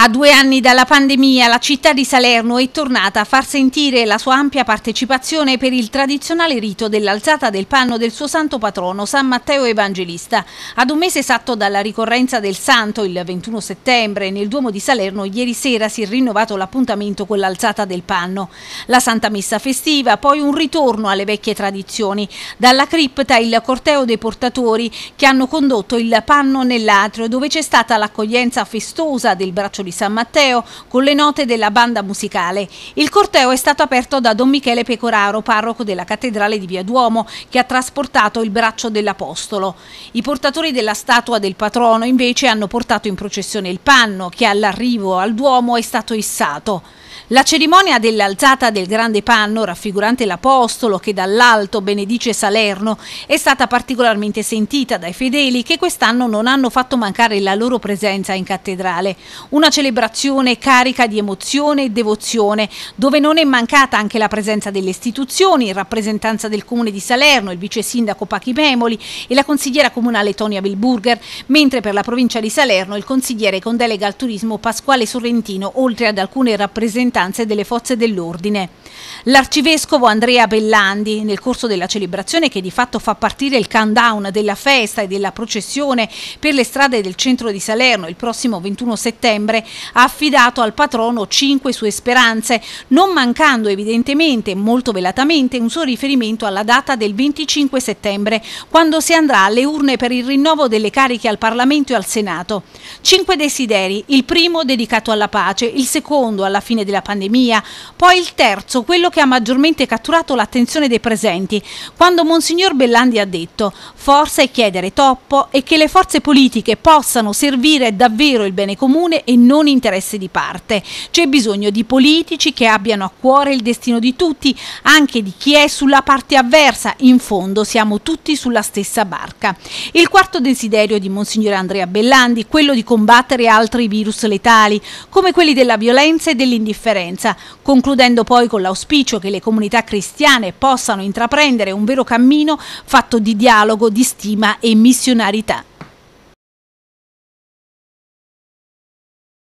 A due anni dalla pandemia la città di Salerno è tornata a far sentire la sua ampia partecipazione per il tradizionale rito dell'alzata del panno del suo santo patrono San Matteo Evangelista. Ad un mese esatto dalla ricorrenza del santo, il 21 settembre, nel Duomo di Salerno ieri sera si è rinnovato l'appuntamento con l'alzata del panno. La Santa Messa festiva, poi un ritorno alle vecchie tradizioni. Dalla cripta il corteo dei portatori che hanno condotto il panno nell'atrio dove c'è stata l'accoglienza festosa del braccio di di San Matteo con le note della banda musicale. Il corteo è stato aperto da Don Michele Pecoraro, parroco della cattedrale di Via Duomo, che ha trasportato il braccio dell'Apostolo. I portatori della statua del patrono invece hanno portato in processione il panno, che all'arrivo al Duomo è stato issato. La cerimonia dell'alzata del grande panno, raffigurante l'Apostolo che dall'alto benedice Salerno, è stata particolarmente sentita dai fedeli che quest'anno non hanno fatto mancare la loro presenza in cattedrale. Una celebrazione carica di emozione e devozione, dove non è mancata anche la presenza delle istituzioni, in rappresentanza del Comune di Salerno, il vice sindaco Pachi Memoli e la consigliera comunale Tonia Bilburger, mentre per la provincia di Salerno il consigliere con delega al turismo Pasquale Sorrentino, oltre ad alcune rappresentanze rappresentanze delle forze dell'ordine. L'arcivescovo Andrea Bellandi, nel corso della celebrazione che di fatto fa partire il countdown della festa e della processione per le strade del centro di Salerno il prossimo 21 settembre, ha affidato al patrono cinque sue speranze, non mancando evidentemente molto velatamente un suo riferimento alla data del 25 settembre, quando si andrà alle urne per il rinnovo delle cariche al Parlamento e al Senato. Cinque desideri, il primo dedicato alla pace, il secondo alla fine della pandemia, poi il terzo, quello che ha maggiormente catturato l'attenzione dei presenti, quando Monsignor Bellandi ha detto forza è chiedere troppo e che le forze politiche possano servire davvero il bene comune e non interessi di parte. C'è bisogno di politici che abbiano a cuore il destino di tutti, anche di chi è sulla parte avversa, in fondo siamo tutti sulla stessa barca. Il quarto desiderio di Monsignor Andrea Bellandi, quello di combattere altri virus letali, come quelli della violenza e dell'indifferenza sofferenza, concludendo poi con l'auspicio che le comunità cristiane possano intraprendere un vero cammino fatto di dialogo, di stima e missionarità.